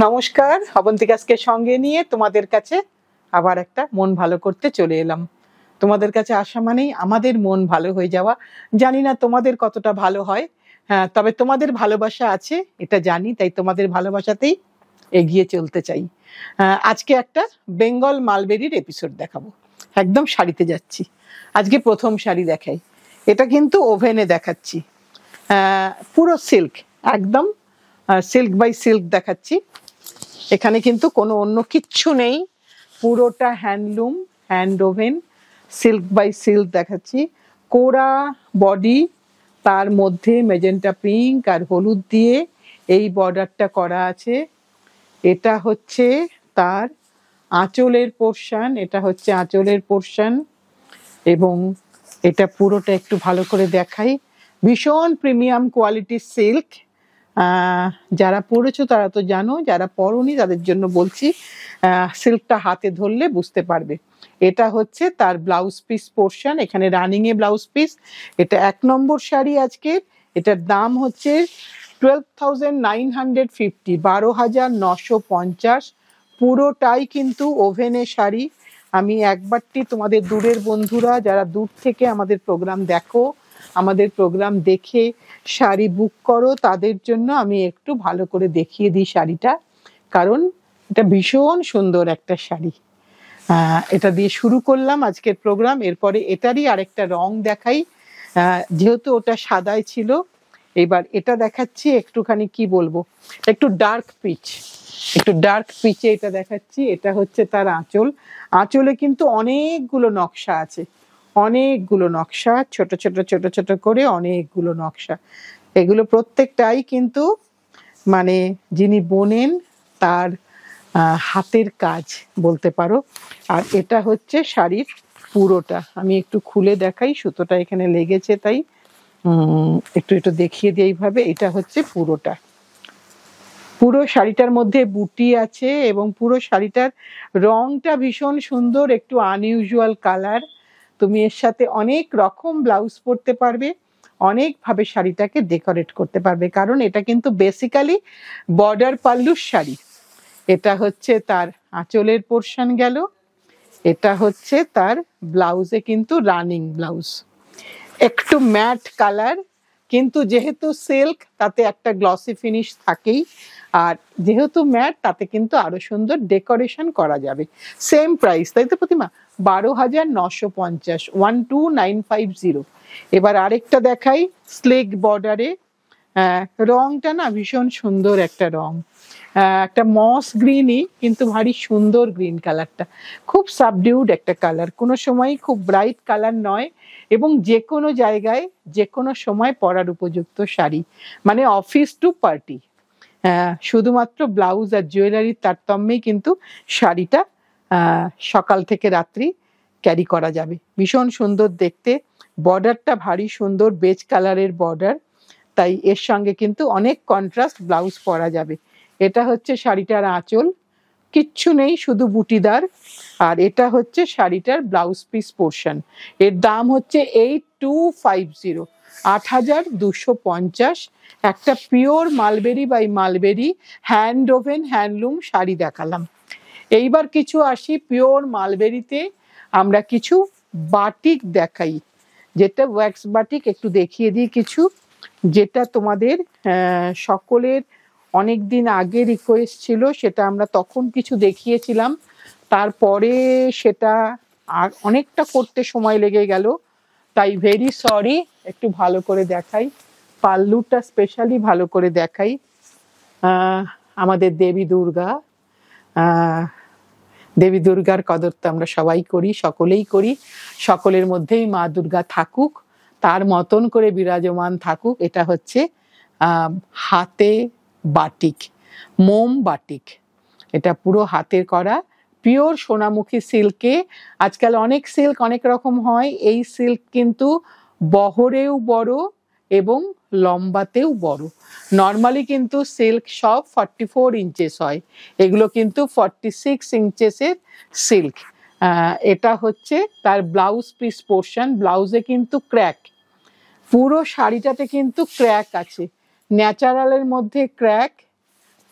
নমস্কার অবন্তিকাসকে সঙ্গে নিয়ে তোমাদের কাছে আবার একটা মন ভালো করতে চলে এলাম তোমাদের কাছে আসা মানেই আমাদের মন ভালো হয়ে যাওয়া জানি না তোমাদের কতটা ভালো হয় হ্যাঁ তবে তোমাদের ভালোবাসা আছে এটা জানি তাই তোমাদের ভালোবাসাতেই এগিয়ে চলতে চাই হ্যাঁ, আজকে একটা বেঙ্গল মালবেরির এপিসোড দেখাবো একদম শাড়িতে যাচ্ছি আজকে প্রথম শাড়ি দেখাই এটা কিন্তু ওভেনে দেখাচ্ছি হ্যাঁ, পুরো সিল্ক একদম সিল্ক বাই সিল্ক দেখাচ্ছি এখানে কিন্তু কোনো অন্য কিচ্ছু নেই পুরোটা handloom hand woven silk by silk দেখাচ্ছি কোরা বডি তার মধ্যে মেজেন্টা পিঙ্ক আর হলুদ দিয়ে এই বর্ডারটা করা আছে এটা হচ্ছে তার আঁচলের পোর্শান এটা হচ্ছে আঁচলের পোর্শান এবং এটা পুরোটা একটু ভালো করে দেখাই ভীষণ প্রিমিয়াম কোয়ালিটির সিল্ক যারা পড়েছো তারা তো জানো যারা পড়নি তাদের জন্য বলছি সিল্কটা হাতে ধরলে বুঝতে পারবে এটা হচ্ছে তার ব্লাউজ পিস পোর্শন এখানে রানিং এ ব্লাউজ পিস এটা এক নম্বর শাড়ি আজকের এটার দাম হচ্ছে টুয়েলভ নাইন হান্ড্রেড ফিফটি বারো হাজার নশো পঞ্চাশ পুরোটাই কিন্তু ওভেনে শাড়ি আমি একবারটি তোমাদের দূরের বন্ধুরা যারা দূর থেকে আমাদের প্রোগ্রাম দেখো আমাদের প্রোগ্রাম দেখে শাড়ি বুক করো তাদের জন্য আমি একটু ভালো করে দেখিয়ে দিই শাড়িটা কারণ এটা ভীষণ সুন্দর একটা শাড়ি এটা দিয়ে শুরু করলাম আজকের প্রোগ্রাম এরপরে এটারই আরেকটা রং দেখাই যেহেতু ওটা সাদাই ছিল এবার এটা দেখাচ্ছি একটুখানি কি বলবো একটু ডার্ক পিচ একটু ডার্ক পিচে এটা দেখাচ্ছি এটা হচ্ছে তার আঁচল আঁচলে কিন্তু অনেকগুলো নকশা আছে অনেকগুলো নকশা ছোট ছোট ছোট ছোট করে অনেকগুলো নকশা এগুলো প্রত্যেকটাই কিন্তু মানে যিনি বোনেন তার হাতের কাজ বলতে পারো আর এটা হচ্ছে শাড়ির পুরোটা আমি একটু খুলে দেখাই সুতোটা এখানে লেগেছে তাই একটু একটু দেখিয়ে দিই এইভাবে এটা হচ্ছে পুরোটা পুরো শাড়িটার মধ্যে বুটি আছে এবং পুরো শাড়িটার রংটা ভীষণ সুন্দর একটু আনইউজুয়াল কালার তুমি এর সাথে অনেক রকম ব্লাউজ পরতে পারবে অনেকভাবে শাড়িটাকে ডেকোরেট করতে পারবে কারণ এটা কিন্তু বেসিক্যালি বর্ডার পাল্লুর শাড়ি এটা হচ্ছে তার আঁচলের পোর্শন গেল এটা হচ্ছে তার ব্লাউজে কিন্তু রানিং ব্লাউজ একটু ম্যাট কালার কিন্তু যেহেতু সিল্ক তাতে একটা গ্লসি ফিনিশ থাকেই আর যেহেতু ম্যাট তাতে কিন্তু আরো সুন্দর ডেকোরেশন করা যাবে সেম প্রাইস তাই তো প্রতিমা বারো হাজার নশো পঞ্চাশ one two nine five zero এবার আরেকটা দেখাই স্লেক বর্ডারে রংটা না ভীষণ সুন্দর একটা রং একটা মস গ্রিনই কিন্তু ভারী সুন্দর গ্রিন কালারটা খুব সাবডিউড একটা কালার কোনো সময় খুব ব্রাইট কালার নয় এবং যে কোনো জায়গায় যে কোনো সময় পরার উপযুক্ত শাড়ি মানে অফিস টু পার্টি শুধুমাত্র ব্লাউজ আর জুয়েলারির তারতম্যেই কিন্তু শাড়িটা সকাল থেকে রাত্রি ক্যারি করা যাবে ভীষণ সুন্দর দেখতে বর্ডারটা ভারী সুন্দর বেজ কালারের বর্ডার তাই এর সঙ্গে কিন্তু অনেক কন্ট্রাস্ট ব্লাউজ পরা যাবে এটা হচ্ছে শাড়িটার আঁচল কিচ্ছু নেই শুধু বুটিদার আর এটা হচ্ছে শাড়িটার ব্লাউজ পিস পোর্শন এর দাম হচ্ছে এইট টু ফাইভ জিরো আট হাজার দুশো পঞ্চাশ একটা pure mulberry by mulberry hand woven handloom sari দেখালাম এইবার কিছু আসি পিওর মালবেরিতে আমরা কিছু বাটিক দেখাই যেটা ওয়্যাক্স বাটিক একটু দেখিয়ে দিই কিছু যেটা তোমাদের সকলের অনেক দিন আগে রিকোয়েস্ট ছিল সেটা আমরা তখন কিছু দেখিয়েছিলাম তারপরে সেটা আর অনেকটা করতে সময় লেগে গেল তাই ভেরি সরি একটু ভালো করে দেখাই পাল্লুটা স্পেশালি ভালো করে দেখাই আমাদের দেবী দুর্গা দেবী দুর্গার কদর তো আমরা সবাই করি সকলেই করি সকলের মধ্যেই মা দুর্গা থাকুক তার মতন করে বিরাজমান থাকুক এটা হচ্ছে হাতে বাটিক মোম বাটিক এটা পুরো হাতের করা পিওর সোনামুখী সিল্কে আজকাল অনেক সিল্ক অনেক রকম হয় এই সিল্ক কিন্তু বহরেও বড় এবং লম্বাতেও বড় নর্মালি কিন্তু সিল্ক সব ফর্টি ফোর ইঞ্চেস হয় এগুলো কিন্তু ফর্টি সিক্স ইঞ্চেসের সিল্ক এটা হচ্ছে তার ব্লাউজ পিস পোর্শন ব্লাউজে কিন্তু ক্র্যাক পুরো শাড়িটাতে কিন্তু ক্র্যাক আছে ন্যাচারালের মধ্যে ক্র্যাক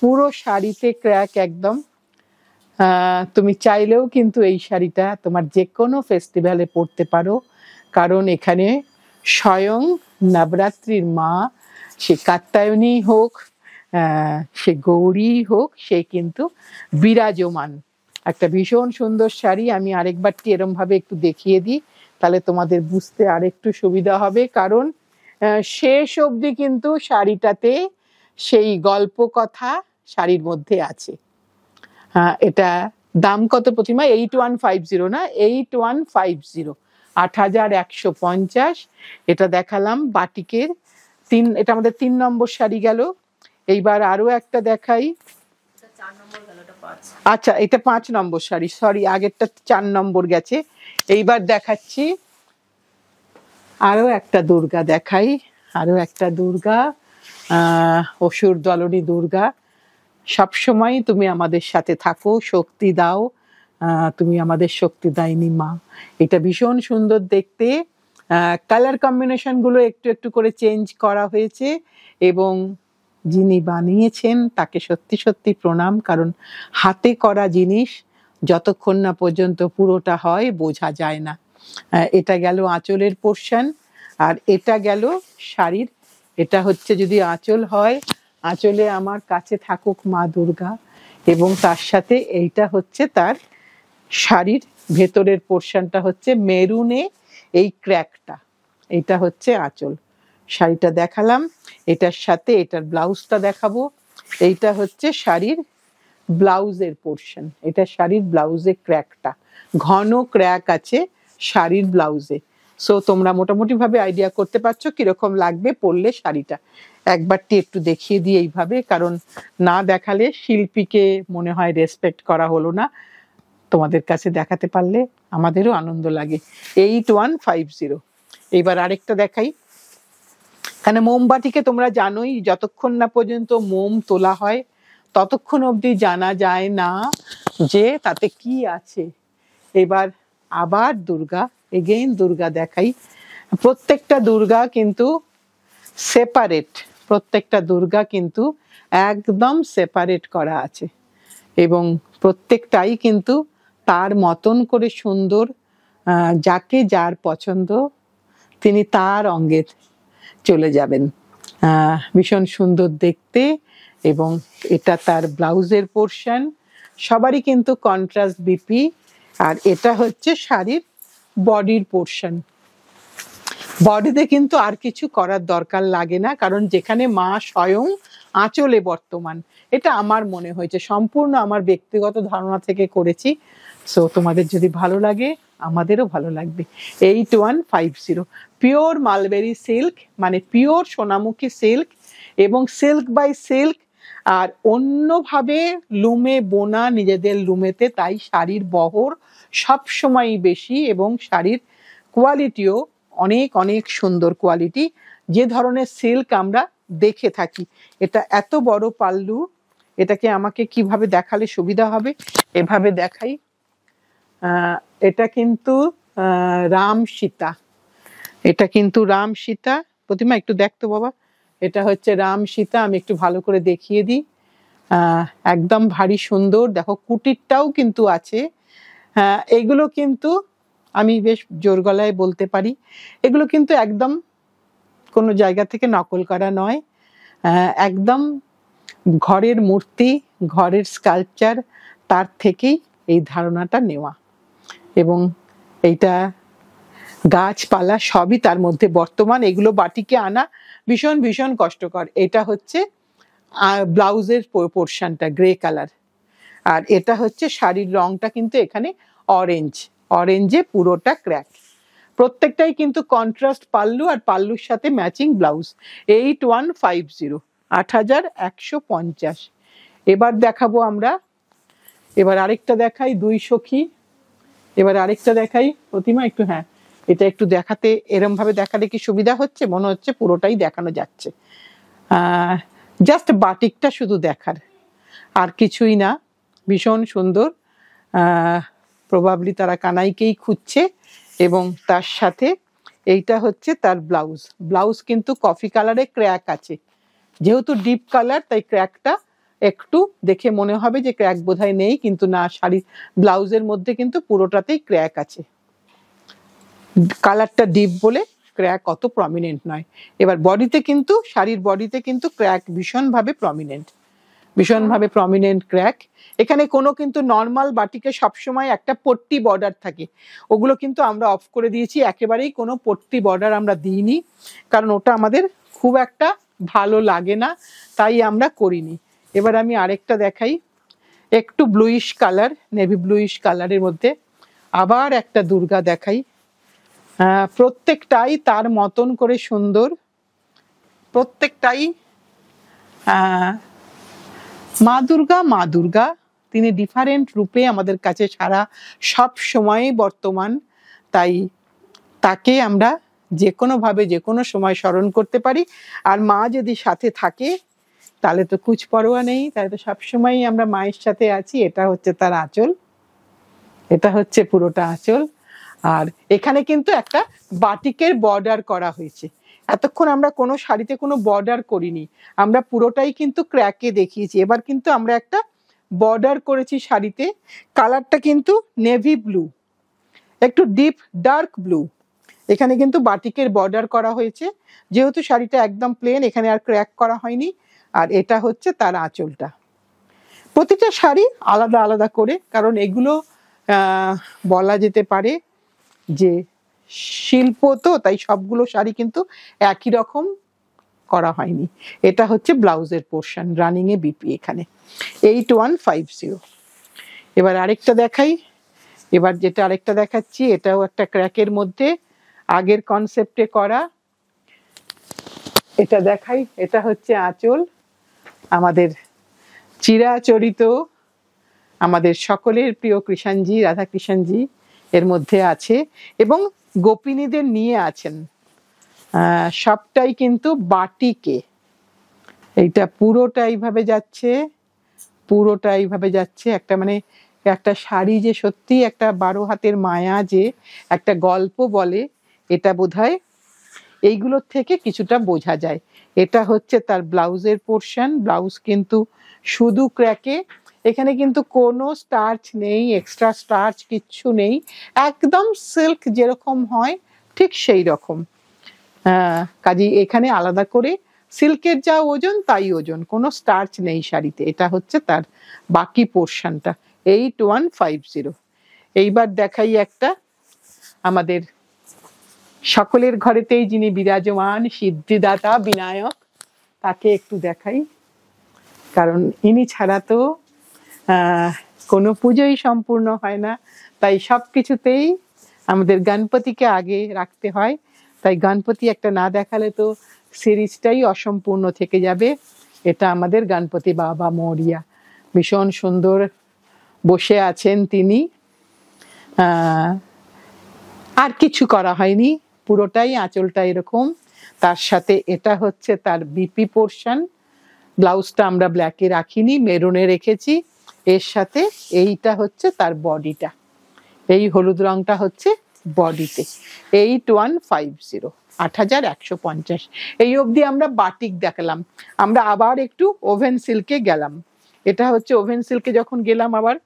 পুরো শাড়িতে ক্র্যাক একদম তুমি চাইলেও কিন্তু এই শাড়িটা তোমার যে কোনো ফেস্টিভ্যালে পরতে পারো কারণ এখানে স্বয়ং নবরাত্রির মা সে কাত্তায়নী হোক সে গৌরী হোক সে কিন্তু বিরাজমান একটা ভীষণ সুন্দর শাড়ি আমি আরেকবারটি এরম ভাবে একটু দেখিয়ে দিই তাহলে তোমাদের বুঝতে আরেকটু সুবিধা হবে কারণ শেষ অবধি কিন্তু শাড়িটাতে সেই গল্প কথা শাড়ির মধ্যে আছে এটা দাম কত Pratima eight one five zero না এইট ওয়ান ফাইভ জিরো আট হাজার একশো পঞ্চাশ এটা দেখালাম বাটিকের তিন এটা আমাদের তিন নম্বর শাড়ি গেল এইবার আরও একটা দেখাই আচ্ছা এটা পাঁচ নম্বর শাড়ি সরি আগেরটা চার নম্বর গেছে এইবার দেখাচ্ছি আরও একটা দুর্গা দেখাই আরও একটা দুর্গা অসুর দলনী দুর্গা সবসময় তুমি আমাদের সাথে থাকো শক্তি দাও তুমি আমাদের শক্তি দেয়নি মা এটা ভীষণ সুন্দর দেখতে কালার কম্বিনেশনগুলো একটু একটু করে চেঞ্জ করা হয়েছে এবং যিনি বানিয়েছেন তাকে সত্যি সত্যি প্রণাম কারণ হাতে করা জিনিস যতক্ষণ না পর্যন্ত পুরোটা হয় বোঝা যায় না এটা গেল আঁচলের পোর্শন আর এটা গেল শাড়ির এটা হচ্ছে যদি আঁচল হয় আঁচলে আমার কাছে থাকুক মা দুর্গা এবং তার সাথে এইটা হচ্ছে তার শাড়ির ভেতরের পোর্শনটা হচ্ছে মেরুনে এই ক্র্যাকটা এটা হচ্ছে আঁচল শাড়িটা দেখালাম এটার সাথে এটার ব্লাউজটা দেখাবো এইটা হচ্ছে শাড়ির ব্লাউজের পোর্শন এটা শাড়ির ব্লাউজে ক্র্যাকটা ঘন ক্র্যাক আছে শাড়ির ব্লাউজে সো তোমরা মোটামুটিভাবে আইডিয়া করতে পারছো কিরকম লাগবে পরলে শাড়িটা একবারটি একটু দেখিয়ে দিই এইভাবে কারণ না দেখালে শিল্পীকে মনে হয় রেসপেক্ট করা হলো না তোমাদের কাছে দেখাতে পারলে আমাদেরও আনন্দ লাগে এইট ওয়ান ফাইভ জিরো এইবার আরেকটা দেখাই এখানে মোমবাতিকে তোমরা জানোই যতক্ষণ না পর্যন্ত মোম তোলা হয় ততক্ষণ অবধি জানা যায় না যে তাতে কি আছে এবার আবার দুর্গা এগেইন দুর্গা দেখাই প্রত্যেকটা দুর্গা কিন্তু সেপারেট প্রত্যেকটা দুর্গা কিন্তু একদম সেপারেট করা আছে এবং প্রত্যেকটাই কিন্তু তার মতন করে সুন্দর যাকে যার পছন্দ তিনি তার অঙ্গে চলে যাবেন ভীষণ সুন্দর দেখতে এবং এটা তার ব্লাউজের পোর্শন সবারই কিন্তু কন্ট্রাস্ট বিপি আর এটা হচ্ছে শাড়ির বডির পোর্শন বডিতে কিন্তু আর কিছু করার দরকার লাগে না কারণ যেখানে মা স্বয়ং আঁচলে বর্তমান এটা আমার মনে হয়েছে সম্পূর্ণ আমার ব্যক্তিগত ধারণা থেকে করেছি সো তোমাদের যদি ভালো লাগে আমাদেরও ভালো লাগবে eight one five zero pure mulberry silk মানে পিওর সোনামুখী সিল্ক এবং সিল্ক বাই সিল্ক আর অন্যভাবে লুমে বোনা নিজেদের লুমেতে তাই শাড়ির বহর সবসময়ই বেশি এবং শাড়ির কোয়ালিটিও অনেক অনেক সুন্দর কোয়ালিটি যে ধরনের সিল্ক আমরা দেখে থাকি এটা এত বড় পাল্লু এটাকে আমাকে কিভাবে দেখালে সুবিধা হবে এভাবে দেখাই এটা কিন্তু রাম সীতা এটা কিন্তু রাম সীতা প্রতিমা একটু দেখতো বাবা এটা হচ্ছে রাম সীতা আমি একটু ভালো করে দেখিয়ে দিই একদম ভারী সুন্দর দেখো কুটিরটাও কিন্তু আছে হ্যাঁ, এগুলো কিন্তু আমি বেশ জোর গলায় বলতে পারি এগুলো কিন্তু একদম কোনো জায়গা থেকে নকল করা নয় একদম ঘরের মূর্তি ঘরের স্কাল্পচার তার থেকেই এই ধারণাটা নেওয়া এবং এইটা গাছপালা সবই তার মধ্যে বর্তমান এগুলো বাটিকে আনা ভীষণ ভীষণ কষ্টকর এটা হচ্ছে ব্লাউজের পোর্শনটা গ্রে কালার আর এটা হচ্ছে শাড়ির রংটা কিন্তু এখানে অরেঞ্জ অরেঞ্জে পুরোটা ক্র্যাক প্রত্যেকটাই কিন্তু কন্ট্রাস্ট পাল্লু আর পাল্লুর সাথে matching blouse eight one five zero আট হাজার একশো পঞ্চাশ এবার দেখাবো আমরা এবার আরেকটা দেখাই দুই সখী এবারে আরেকটা দেখাই প্রতিমা একটু হ্যাঁ এটা একটু দেখাতে এরম ভাবে দেখালে কি সুবিধা হচ্ছে মনে হচ্ছে পুরোটাই দেখানো যাচ্ছে জাস্ট বাটিকটা শুধু দেখার আর কিছুই না ভীষণ সুন্দর প্রভাবলি তারা কানাইকেই খুঁজছে এবং তার সাথে এইটা হচ্ছে তার ব্লাউজ ব্লাউজ কিন্তু কফি কালারে ক্র্যাক আছে যেহেতু ডিপ কালার তাই ক্র্যাকটা একটু দেখে মনে হবে যে ক্র্যাক বোধহয় নেই কিন্তু না শাড়ি ব্লাউজের মধ্যে কিন্তু পুরোটাতেই ক্র্যাক আছে কালারটা ডিপ বলে ক্র্যাক অত প্রমিনেন্ট নয় এবার বডিতে কিন্তু শাড়ির বডিতে কিন্তু ক্র্যাক ভীষণভাবে প্রমিনেন্ট ভীষণভাবে প্রমিনেন্ট ক্র্যাক এখানে কোনো কিন্তু নর্মাল বাটিকে সবসময় একটা পট্টি বর্ডার থাকে ওগুলো কিন্তু আমরা অফ করে দিয়েছি একেবারেই কোনো পট্টি বর্ডার আমরা দিইনি কারণ ওটা আমাদের খুব একটা ভালো লাগে না তাই আমরা করিনি এবার আমি আরেকটা দেখাই একটু ব্লুইশ কালার নেভি ব্লুইশ কালারের মধ্যে আবার একটা দুর্গা দেখাই প্রত্যেকটাই তার মতন করে সুন্দর প্রত্যেকটাই মা দুর্গা মা দুর্গা তিনি ডিফারেন্ট রূপে আমাদের কাছে সারা সব সময় বর্তমান তাই তাকে আমরা যে কোনোভাবে যে কোনো সময় স্মরণ করতে পারি আর মা যদি সাথে থাকে তাহলে তো কুচ পরোয়া নেই তাহলে তো সবসময় আমরা মায়ের সাথে আছি এটা হচ্ছে তার আঁচল এটা হচ্ছে পুরোটা আঁচল আর এখানে কিন্তু একটা বাটিকের বর্ডার করা হয়েছে এতক্ষণ আমরা কোনো শাড়িতে কোনো বর্ডার করিনি আমরা পুরোটাই কিন্তু ক্র্যাকে দেখিয়েছি এবার কিন্তু আমরা একটা বর্ডার করেছি শাড়িতে কালারটা কিন্তু নেভি ব্লু একটু ডিপ ডার্ক ব্লু এখানে কিন্তু বাটিকের বর্ডার করা হয়েছে যেহেতু শাড়িটা একদম প্লেন এখানে আর ক্র্যাক করা হয়নি আর এটা হচ্ছে তার আঁচলটা প্রতিটা শাড়ি আলাদা আলাদা করে কারণ এগুলো বলা যেতে পারে যে শিল্প তো তাই সবগুলো শাড়ি কিন্তু একই রকম করা হয়নি এটা হচ্ছে ব্লাউজের পোর্শন রানিংয়ে বিপি এখানে এইট ওয়ান ফাইভ জিরো এবার আরেকটা দেখাই এবার যেটা আরেকটা দেখাচ্ছি এটাও একটা ক্র্যাকের মধ্যে আগের কনসেপ্টে করা এটা দেখাই এটা হচ্ছে আঁচল আমাদের চিরাচরিত আমাদের সকলের প্রিয় কৃষাণজি রাধা কৃষাণজি এর মধ্যে আছে এবং গোপিনীদের নিয়ে আছেন সবটাই কিন্তু বাটিকে এইটা পুরোটা এইভাবে যাচ্ছে পুরোটা এইভাবে যাচ্ছে একটা মানে একটা শাড়ি যে সত্যি একটা বারো হাতের মায়া যে একটা গল্প বলে এটা বোধহয় এইগুলোর থেকে কিছুটা বোঝা যায় এটা হচ্ছে তার ব্লাউজের পোর্শন ব্লাউজ কিন্তু শুধু ক্র্যাকে এখানে কিন্তু কোনো স্টার্চ নেই এক্সট্রা স্টার্চ কিচ্ছু নেই একদম সিল্ক যেরকম হয় ঠিক সেই রকম কাজে এখানে আলাদা করে সিল্কের যা ওজন তাই ওজন কোনো স্টার্চ নেই শাড়িতে এটা হচ্ছে তার বাকি পোর্শনটা এইট ওয়ান ফাইভ জিরো এইবার দেখাই একটা আমাদের সকলের ঘরেতেই যিনি বিরাজমান সিদ্ধিদাতা বিনায়ক তাকে একটু দেখাই কারণ ইনি ছাড়া তো কোনো পুজোই সম্পূর্ণ হয় না তাই সব কিছুতেই আমাদের গণপতিকে আগে রাখতে হয় তাই গণপতি একটা না দেখালে তো সিরিজটাই অসম্পূর্ণ থেকে যাবে এটা আমাদের গণপতি বাবা মৌরিয়া ভীষণ সুন্দর বসে আছেন তিনি আর কিছু করা হয়নি পুরোটাই আঁচলটা এরকম তার সাথে এটা হচ্ছে তার বিপি পোর্শন ব্লাউজটা আমরা ব্ল্যাকে রাখিনি মেরুনে রেখেছি এর সাথে এইটা হচ্ছে তার বডিটা এই হলুদ রংটা হচ্ছে বডিতে এইট ওয়ান ফাইভ জিরো আট হাজার একশো পঞ্চাশ এই অবধি আমরা বাটিক দেখালাম আমরা আবার একটু ওভেন সিল্কে গেলাম এটা হচ্ছে ওভেন সিল্কে যখন গেলাম আবার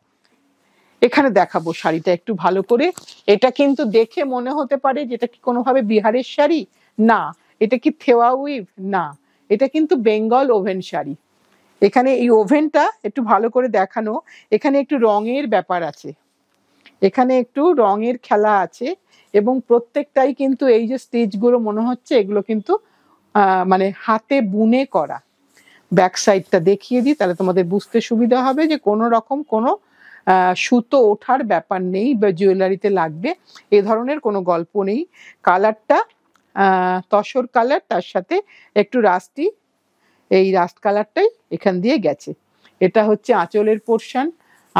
এখানে দেখাবো শাড়িটা একটু ভালো করে এটা কিন্তু দেখে মনে হতে পারে যেটা কি কোনোভাবে বিহারের শাড়ি না এটা কি থেওয়া উইভ না এটা কিন্তু বেঙ্গল ওভেন শাড়ি এখানে এই ওভেনটা একটু ভালো করে দেখানো এখানে একটু রঙের ব্যাপার আছে এখানে একটু রঙের খেলা আছে এবং প্রত্যেকটাই কিন্তু এই যে স্টিচগুলো মনে হচ্ছে এগুলো কিন্তু মানে হাতে বুনে করা ব্যাক সাইডটা দেখিয়ে দিই তাহলে তোমাদের বুঝতে সুবিধা হবে যে কোনো রকম কোনো সুতো ওঠার ব্যাপার নেই বা জুয়েলারিতে লাগবে এ ধরনের কোনো গল্প নেই কালারটা তসর কালার তার সাথে একটু রাস্টি এই রাস্ট কালারটাই এখান দিয়ে গেছে এটা হচ্ছে আঁচলের পোর্শন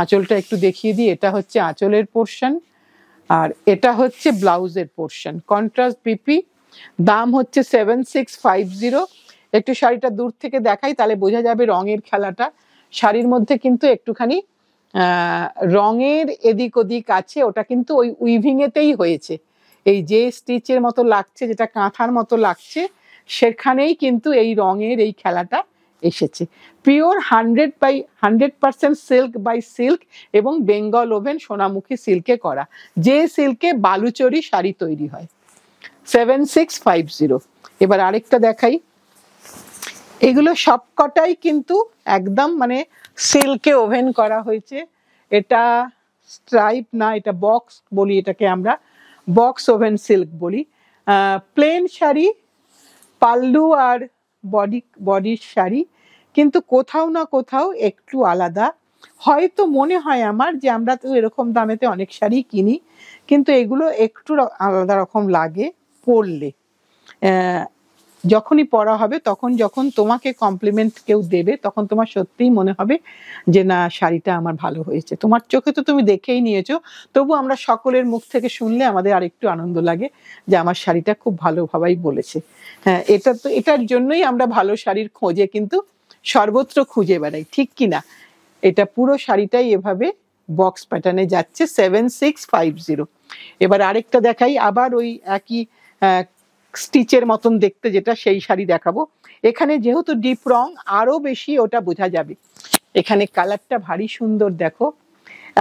আঁচলটা একটু দেখিয়ে দিই এটা হচ্ছে আঁচলের পোর্শন আর এটা হচ্ছে ব্লাউজের পোর্শন কন্ট্রাস্ট বিপি দাম হচ্ছে সেভেন সিক্স ফাইভ জিরো একটু শাড়িটা দূর থেকে দেখাই তাহলে বোঝা যাবে রঙের খেলাটা শাড়ির মধ্যে কিন্তু একটুখানি রঙের এদিক ওদিক আছে ওটা কিন্তু ওই উইভিংয়েতেই হয়েছে এই যে স্টিচের মতো লাগছে যেটা কাঁথার মতো লাগছে সেখানেই কিন্তু এই রঙের এই খেলাটা এসেছে pure hundred by hundred percent silk by silk এবং বেঙ্গল ওভেন সোনামুখী সিল্কে করা যে সিল্কে বালুচরি শাড়ি তৈরি হয় সেভেন সিক্স ফাইভ জিরো এবার আরেকটা দেখাই এগুলো সবকটাই কিন্তু একদম মানে সিল্কে ওভেন করা হয়েছে এটা স্ট্রাইপ না এটা বক্স বলি এটাকে আমরা বক্স ওভেন সিল্ক বলি প্লেন শাড়ি পাল্লু আর বডি বডির শাড়ি কিন্তু কোথাও না কোথাও একটু আলাদা হয়তো মনে হয় আমার যে আমরা তো এরকম দামেতে অনেক শাড়ি কিনি কিন্তু এগুলো একটু আলাদা রকম লাগে পরলে যখনই পড়া হবে তখন যখন তোমাকে কমপ্লিমেন্ট কেউ দেবে তখন তোমার সত্যিই মনে হবে যে না শাড়িটা আমার ভালো হয়েছে তোমার চোখে তো তুমি দেখেই নিয়েছো তবু আমরা সকলের মুখ থেকে শুনলে আমাদের আরেকটু আনন্দ লাগে যে আমার শাড়িটা খুব ভালো ভাবাই বলেছে হ্যাঁ এটা তো এটার জন্যই আমরা ভালো শাড়ির খোঁজে কিন্তু সর্বত্র খুঁজে বেড়াই ঠিক কি না এটা পুরো শাড়িটাই এভাবে বক্স প্যাটার্নে যাচ্ছে সেভেন সিক্স ফাইভ জিরো এবার আরেকটা দেখাই আবার ওই একই স্টিচের মতন দেখতে যেটা সেই শাড়ি দেখাবো এখানে যেহেতু ডিপ রং আরও বেশি ওটা বোঝা যাবে এখানে কালারটা ভারী সুন্দর দেখো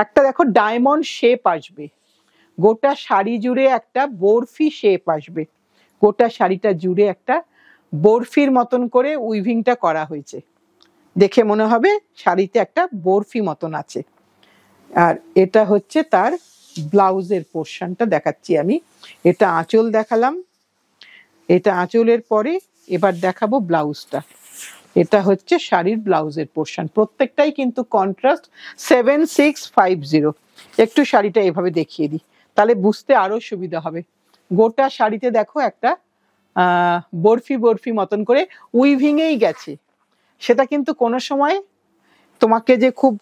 একটা দেখো ডায়মন্ড শেপ আসবে গোটা শাড়ি জুড়ে একটা বরফি শেপ আসবে গোটা শাড়িটা জুড়ে একটা বরফির মতন করে উইভিংটা করা হয়েছে দেখে মনে হবে শাড়িতে একটা বরফি মতন আছে আর এটা হচ্ছে তার ব্লাউজের পোর্শনটা দেখাচ্ছি আমি এটা আঁচল দেখালাম এটা আঁচলের পরে এবার দেখাবো ব্লাউজটা এটা হচ্ছে শাড়ির ব্লাউজের পোর্শন প্রত্যেকটাই কিন্তু contrast seven six five zero একটু শাড়িটা এভাবে দেখিয়ে দিই তাহলে বুঝতে আরও সুবিধা হবে গোটা শাড়িতে দেখো একটা বরফি বরফি মতন করে উইভিংয়েই গেছে সেটা কিন্তু কোনো সময় তোমাকে যে খুব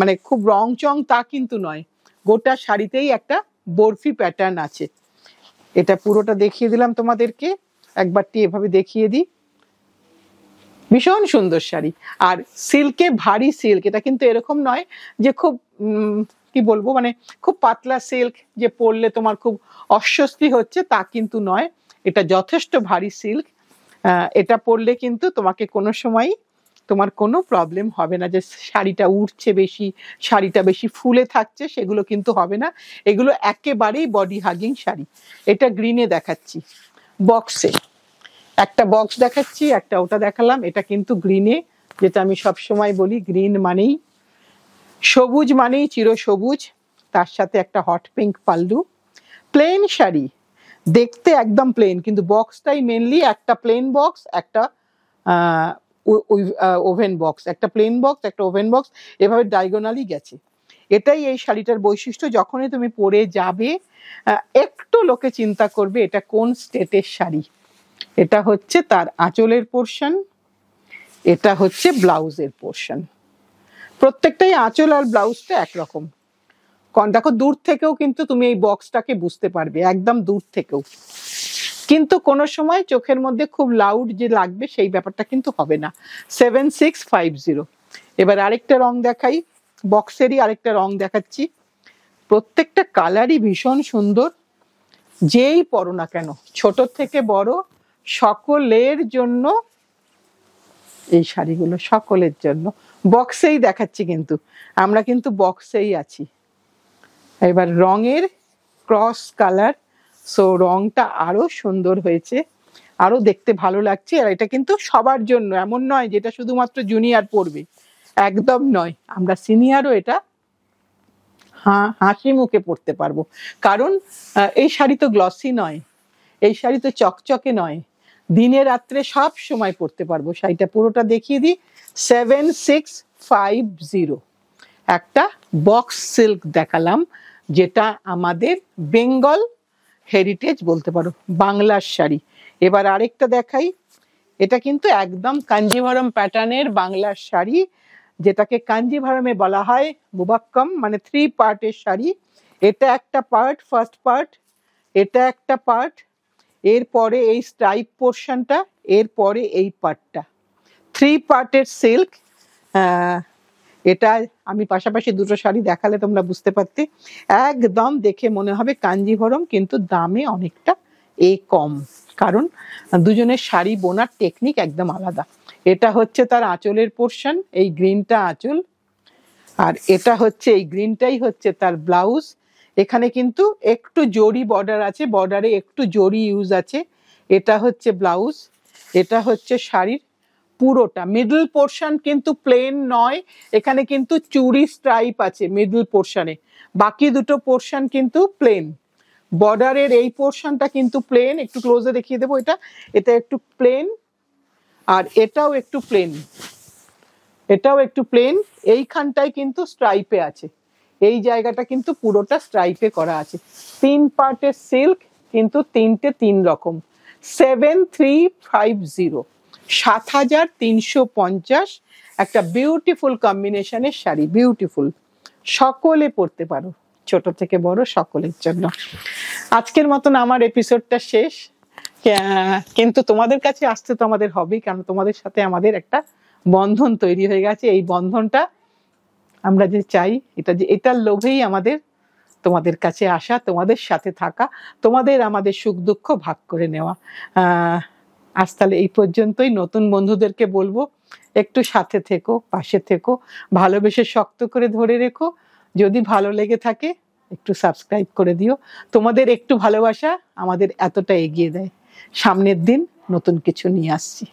মানে খুব রং চং তা কিন্তু নয় গোটা শাড়িতেই একটা বরফি প্যাটার্ন আছে এটা পুরোটা দেখিয়ে দিলাম তোমাদেরকে একবারটি এভাবে দেখিয়ে দিই ভীষণ সুন্দর শাড়ি আর সিল্কে ভারী সিল্ক এটা কিন্তু এরকম নয় যে খুব কি বলবো মানে খুব পাতলা সিল্ক যে পরলে তোমার খুব অস্বস্তি হচ্ছে তা কিন্তু নয় এটা যথেষ্ট ভারী সিল্ক এটা পরলে কিন্তু তোমাকে কোনো সময় তোমার কোনো প্রবলেম হবে না যে শাড়িটা উঠছে বেশি শাড়িটা বেশি ফুলে থাকছে সেগুলো কিন্তু হবে না এগুলো একেবারেই বডি হাগিং শাড়ি এটা গ্রিনে দেখাচ্ছি বক্সে একটা বক্স দেখাচ্ছি একটা ওটা দেখালাম এটা কিন্তু গ্রিনে যেটা আমি সবসময় বলি গ্রিন মানেই সবুজ মানেই চিরসবুজ তার সাথে একটা hot pink pallu plain sari দেখতে একদম প্লেন কিন্তু বক্সটাই মেনলি একটা প্লেন বক্স একটা ওভেন বক্স একটা প্লেন বক্স একটা ওভেন বক্স এভাবে ডায়গোনালি গেছে এটাই এই শাড়িটার বৈশিষ্ট্য যখনই তুমি পরে যাবে একটু লোকে চিন্তা করবে এটা কোন স্টেটের শাড়ি এটা হচ্ছে তার আঁচলের পোর্শন এটা হচ্ছে ব্লাউজের পোর্শন প্রত্যেকটাই আঁচল আর ব্লাউজটা একরকম দেখো দূর থেকেও কিন্তু তুমি এই বক্সটাকে বুঝতে পারবে একদম দূর থেকেও কিন্তু কোনো সময় চোখের মধ্যে খুব লাউড যে লাগবে সেই ব্যাপারটা কিন্তু হবে না সেভেন সিক্স ফাইভ জিরো এবার আরেকটা রং দেখাই বক্সেরই আরেকটা রং দেখাচ্ছি প্রত্যেকটা কালারই ভীষণ সুন্দর যেই পরো না কেন ছোট থেকে বড় সকলের জন্য এই শাড়িগুলো সকলের জন্য বক্সেই দেখাচ্ছি কিন্তু আমরা কিন্তু বক্সেই আছি এবার রঙের ক্রস কালার সো রংটা আরো সুন্দর হয়েছে আরো দেখতে ভালো লাগছে আর এটা কিন্তু সবার জন্য এমন নয় যেটা শুধুমাত্র জুনিয়র পড়বে একদম নয় আমরা সিনিয়রও এটা হাসি মুখে পড়তে পারবো কারণ এই শাড়ি তো গ্লসি নয় এই শাড়ি তো চকচকে নয় দিনে রাত্রে সব সময় পড়তে পারবো শাড়িটা পুরোটা দেখিয়ে দিই সেভেন সিক্স ফাইভ জিরো একটা বক্স সিল্ক দেখালাম যেটা আমাদের বেঙ্গল হেরিটেজ বলতে পারো বাংলার শাড়ি এবার আরেকটা দেখাই এটা কিন্তু একদম কাঞ্জিভারম প্যাটার্নের বাংলার শাড়ি যেটাকে কাঞ্জিভারমে বলা হয় মুবাক্কম মানে থ্রি পার্টের শাড়ি এটা একটা পার্ট ফার্স্ট পার্ট এটা একটা পার্ট এরপরে এই স্ট্রাইপ পোর্শনটা এরপরে এই পার্টটা থ্রি পার্টের সিল্ক এটা আমি পাশাপাশি দুটো শাড়ি দেখালে তোমরা বুঝতে পারতে একদম দেখে মনে হবে কাঞ্জিভরম কিন্তু দামে অনেকটা এ কম কারণ দুজনের শাড়ি বোনার টেকনিক একদম আলাদা এটা হচ্ছে তার আঁচলের পোর্শন এই গ্রিনটা আঁচল আর এটা হচ্ছে এই গ্রিনটাই হচ্ছে তার ব্লাউজ এখানে কিন্তু একটু জরি বর্ডার আছে বর্ডারে একটু জরি ইউজ আছে এটা হচ্ছে ব্লাউজ এটা হচ্ছে শাড়ির পুরোটা মিডল পোর্শন কিন্তু প্লেন নয় এখানে কিন্তু চুরি স্ট্রাইপ আছে মিডল পোর্শনে বাকি দুটো পোর্শন কিন্তু প্লেন বর্ডারের এই পোর্শনটা কিন্তু প্লেন একটু ক্লোজে দেখিয়ে দেবো এটা এটা একটু প্লেন আর এটাও একটু প্লেন এটাও একটু প্লেন এইখানটায় কিন্তু স্ট্রাইপে আছে এই জায়গাটা কিন্তু পুরোটা স্ট্রাইপে করা আছে তিন পার্টের সিল্ক কিন্তু তিনটে তিন রকম সেভেন থ্রি ফাইভ জিরো সাত হাজার তিনশো পঞ্চাশ একটা বিউটিফুল কম্বিনেশনের শাড়ি বিউটিফুল সকলে পড়তে পারো ছোট থেকে বড় সকলের জন্য আজকের মতন আমার এপিসোডটা শেষ কিন্তু তোমাদের কাছে আসতে তো আমাদের হবেই কারণ তোমাদের সাথে আমাদের একটা বন্ধন তৈরি হয়ে গেছে এই বন্ধনটা আমরা যে চাই এটা যে এটার লোভেই আমাদের তোমাদের কাছে আসা তোমাদের সাথে থাকা তোমাদের আমাদের সুখ দুঃখ ভাগ করে নেওয়া আজ তাহলে এই পর্যন্তই নতুন বন্ধুদেরকে বলবো একটু সাথে থেকো পাশে থেকো ভালোবেসে শক্ত করে ধরে রেখো যদি ভালো লেগে থাকে একটু সাবস্ক্রাইব করে দিও তোমাদের একটু ভালোবাসা আমাদের এতটা এগিয়ে দেয় সামনের দিন নতুন কিছু নিয়ে আসছি